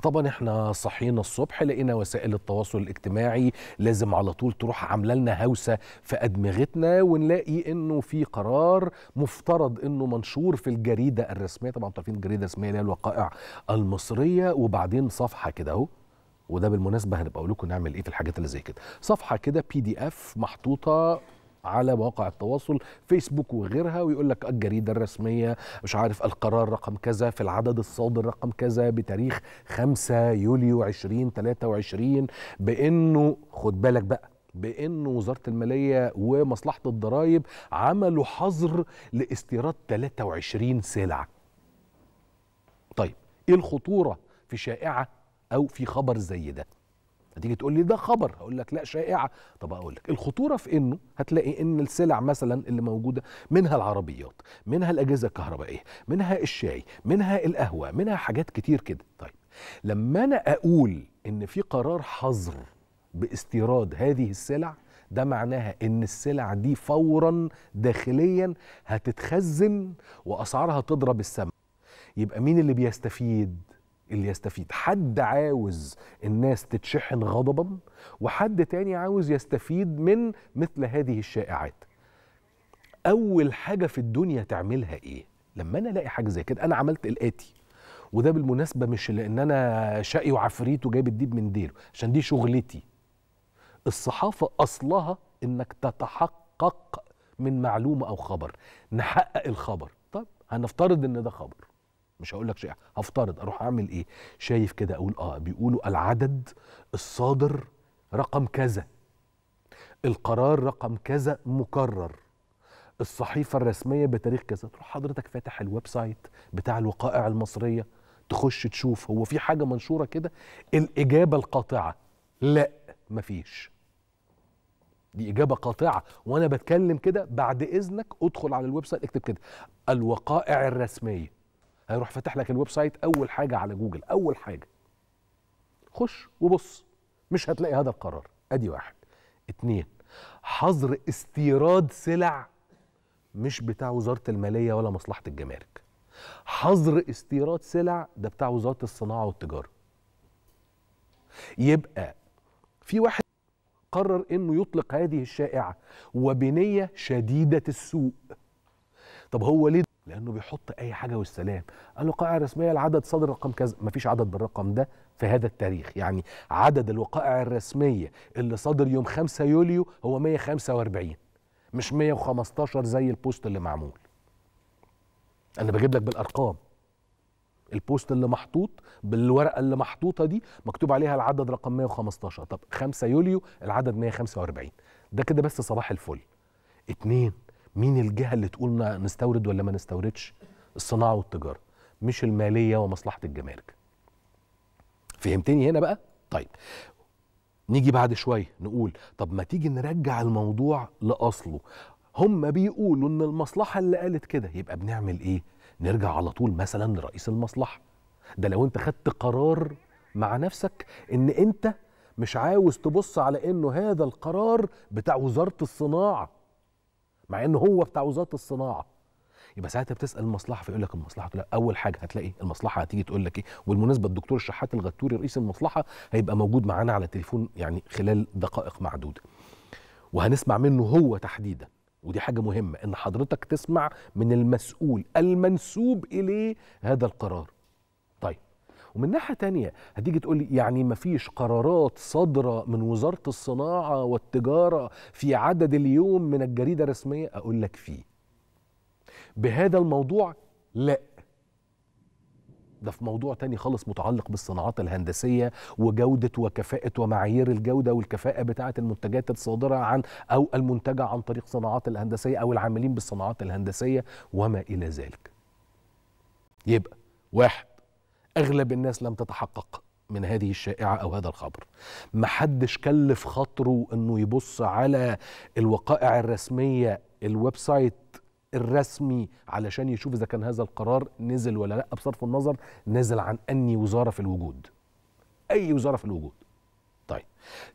طبعا احنا صحينا الصبح لقينا وسائل التواصل الاجتماعي لازم على طول تروح عامله لنا هوسه في ادمغتنا ونلاقي انه في قرار مفترض انه منشور في الجريده الرسميه طبعا عارفين الجريده الرسميه اللي هي الوقائع المصريه وبعدين صفحه كده اهو وده بالمناسبه هنبقى اقول لكم نعمل ايه في الحاجات اللي زي كده صفحه كده بي دي اف محطوطه على مواقع التواصل فيسبوك وغيرها ويقول لك الجريده الرسميه مش عارف القرار رقم كذا في العدد الصادر رقم كذا بتاريخ 5 يوليو 2023 بانه خد بالك بقى بأن وزارة المالية ومصلحة الضرائب عملوا حظر لاستيراد 23 سلعة طيب إيه الخطورة في شائعة أو في خبر زي ده هتيجي تقول لي ده خبر هقول لك لا شائعه طب اقول لك الخطوره في انه هتلاقي ان السلع مثلا اللي موجوده منها العربيات منها الاجهزه الكهربائيه منها الشاي منها القهوه منها حاجات كتير كده طيب لما انا اقول ان في قرار حظر باستيراد هذه السلع ده معناها ان السلع دي فورا داخليا هتتخزن واسعارها تضرب السماء يبقى مين اللي بيستفيد اللي يستفيد حد عاوز الناس تتشحن غضبا وحد تاني عاوز يستفيد من مثل هذه الشائعات اول حاجه في الدنيا تعملها ايه لما انا الاقي حاجه زي كده انا عملت الاتي وده بالمناسبه مش لان انا شقي وعفريت وجايب الديب من ديره عشان دي شغلتي الصحافه اصلها انك تتحقق من معلومه او خبر نحقق الخبر طب هنفترض ان ده خبر مش هقول لك شيء هفترض اروح اعمل ايه شايف كده اقول اه بيقولوا العدد الصادر رقم كذا القرار رقم كذا مكرر الصحيفه الرسميه بتاريخ كذا تروح حضرتك فاتح الويب سايت بتاع الوقائع المصريه تخش تشوف هو في حاجه منشوره كده الاجابه القاطعه لا مفيش دي اجابه قاطعه وانا بتكلم كده بعد اذنك ادخل على الويب سايت اكتب كده الوقائع الرسميه هيروح فاتح لك الويب سايت اول حاجه على جوجل اول حاجه خش وبص مش هتلاقي هذا القرار ادي واحد اتنين حظر استيراد سلع مش بتاع وزاره الماليه ولا مصلحه الجمارك حظر استيراد سلع ده بتاع وزاره الصناعه والتجاره يبقى في واحد قرر انه يطلق هذه الشائعه وبنيه شديده السوء طب هو ليه لانه بيحط اي حاجه والسلام قال له رسميه العدد صدر رقم كذا مفيش عدد بالرقم ده في هذا التاريخ يعني عدد الوقائع الرسميه اللي صدر يوم 5 يوليو هو 145 مش 115 زي البوست اللي معمول انا بجيب لك بالارقام البوست اللي محطوط بالورقه اللي محطوطه دي مكتوب عليها العدد رقم 115 طب 5 يوليو العدد 145 ده كده بس صباح الفل اتنين مين الجهه اللي تقول نستورد ولا ما نستوردش الصناعه والتجاره مش الماليه ومصلحه الجمارك فهمتني هنا بقى طيب نيجي بعد شويه نقول طب ما تيجي نرجع الموضوع لاصله هم بيقولوا ان المصلحه اللي قالت كده يبقى بنعمل ايه نرجع على طول مثلا لرئيس المصلحه ده لو انت خدت قرار مع نفسك ان انت مش عاوز تبص على انه هذا القرار بتاع وزاره الصناعه مع ان هو بتاع وزاره الصناعه يبقى ساعتها بتسال المصلحه فيقول لك المصلحه لا اول حاجه هتلاقي المصلحه هتيجي تقول لك ايه وبالمناسبه الدكتور الشحات الغتوري رئيس المصلحه هيبقى موجود معانا على التليفون يعني خلال دقائق معدوده وهنسمع منه هو تحديدا ودي حاجه مهمه ان حضرتك تسمع من المسؤول المنسوب اليه هذا القرار ومن ناحيه تانية هتيجي تقول لي يعني ما فيش قرارات صادره من وزاره الصناعه والتجاره في عدد اليوم من الجريده الرسميه اقول لك فيه بهذا الموضوع لا ده في موضوع تاني خالص متعلق بالصناعات الهندسية وجودة وكفاءة ومعايير الجودة والكفاءة بتاعة المنتجات الصادرة عن أو المنتجة عن طريق صناعات الهندسية أو العاملين بالصناعات الهندسية وما إلى ذلك يبقى واحد اغلب الناس لم تتحقق من هذه الشائعة أو هذا الخبر محدش كلف خاطره أنه يبص على الوقائع الرسمية الويب سايت الرسمي علشان يشوف إذا كان هذا القرار نزل ولا لأ بصرف النظر نزل عن أني وزارة في الوجود أي وزارة في الوجود طيب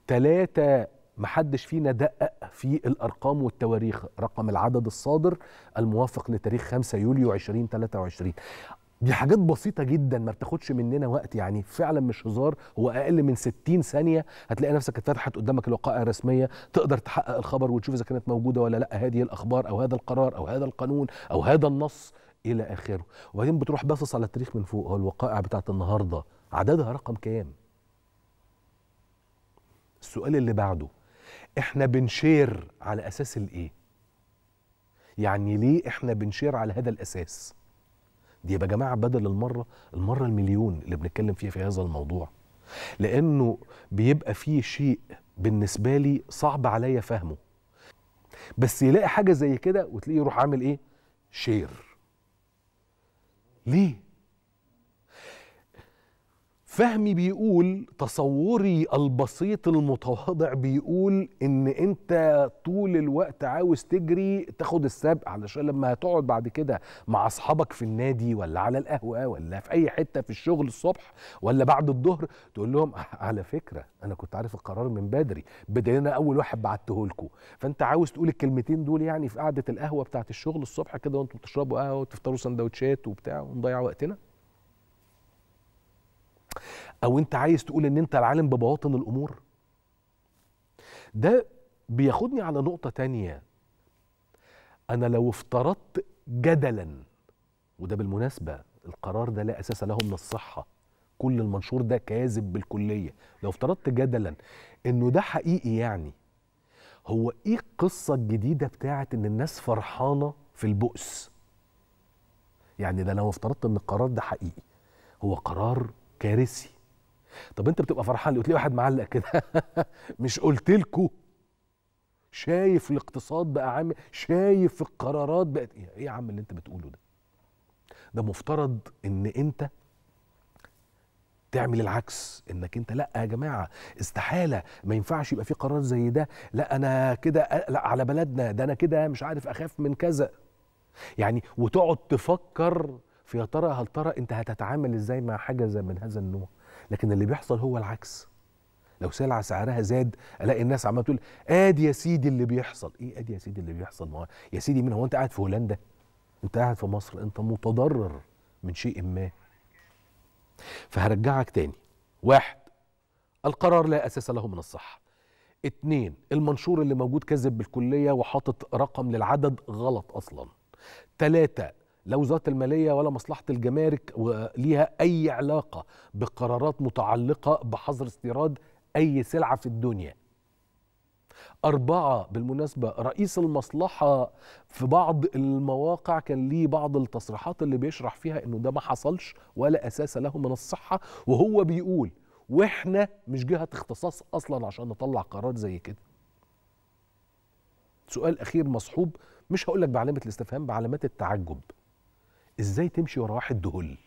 ثلاثة محدش فينا دقق في الأرقام والتواريخ رقم العدد الصادر الموافق لتاريخ 5 يوليو 2023 دي حاجات بسيطه جدا ما بتاخدش مننا وقت يعني فعلا مش هزار هو اقل من 60 ثانيه هتلاقي نفسك اتفتحت قدامك الوقائع الرسميه تقدر تحقق الخبر وتشوف اذا كانت موجوده ولا لا هذه الاخبار او هذا القرار او هذا القانون او هذا النص الى اخره وبعدين بتروح باصص على التاريخ من فوق هو الوقائع بتاعت النهارده عددها رقم كام السؤال اللي بعده احنا بنشير على اساس الايه يعني ليه احنا بنشير على هذا الاساس دي يبقى يا جماعه بدل المره المره المليون اللي بنتكلم فيها في هذا الموضوع لانه بيبقى فيه شيء بالنسبه لي صعب عليا فهمه بس يلاقي حاجه زي كده وتلاقيه يروح عامل ايه شير ليه فهمي بيقول تصوري البسيط المتواضع بيقول ان انت طول الوقت عاوز تجري تاخد السبق علشان لما هتقعد بعد كده مع اصحابك في النادي ولا على القهوه ولا في اي حته في الشغل الصبح ولا بعد الظهر تقول لهم أه، على فكره انا كنت عارف القرار من بدري بدل انا اول واحد بعته لكم فانت عاوز تقول الكلمتين دول يعني في قعده القهوه بتاعه الشغل الصبح كده وانتم بتشربوا قهوه وتفطروا سندوتشات وبتاع ونضيع وقتنا او انت عايز تقول ان انت العالم ببواطن الامور ده بياخدني على نقطه تانية انا لو افترضت جدلا وده بالمناسبه القرار ده لا اساس له من الصحه كل المنشور ده كاذب بالكليه لو افترضت جدلا انه ده حقيقي يعني هو ايه القصه الجديده بتاعه ان الناس فرحانه في البؤس يعني ده لو افترضت ان القرار ده حقيقي هو قرار كارثي طب انت بتبقى فرحان قلت لي واحد معلق كده مش قلت لكم شايف الاقتصاد بقى عامل شايف القرارات بقت إيه؟, ايه يا عم اللي انت بتقوله ده ده مفترض ان انت تعمل العكس انك انت لا يا جماعه استحاله ما ينفعش يبقى في قرار زي ده لا انا كده لا على بلدنا ده انا كده مش عارف اخاف من كذا يعني وتقعد تفكر فيا ترى هل ترى انت هتتعامل ازاي مع حاجه زي من هذا النوع لكن اللي بيحصل هو العكس لو سلعه سعرها زاد الاقي الناس عماله تقول ادي يا سيدي اللي بيحصل ايه ادي يا سيدي اللي بيحصل ما يا سيدي مين هو انت قاعد في هولندا انت قاعد في مصر انت متضرر من شيء ما فهرجعك تاني واحد القرار لا اساس له من الصحه اتنين المنشور اللي موجود كذب بالكليه وحاطط رقم للعدد غلط اصلا تلاته لا وزاره الماليه ولا مصلحه الجمارك ليها اي علاقه بقرارات متعلقه بحظر استيراد اي سلعه في الدنيا أربعة بالمناسبة رئيس المصلحة في بعض المواقع كان ليه بعض التصريحات اللي بيشرح فيها إنه ده ما حصلش ولا أساس له من الصحة وهو بيقول وإحنا مش جهة اختصاص أصلا عشان نطلع قرار زي كده سؤال أخير مصحوب مش هقولك بعلامة الاستفهام بعلامات التعجب ازاي تمشي ورا واحد دهل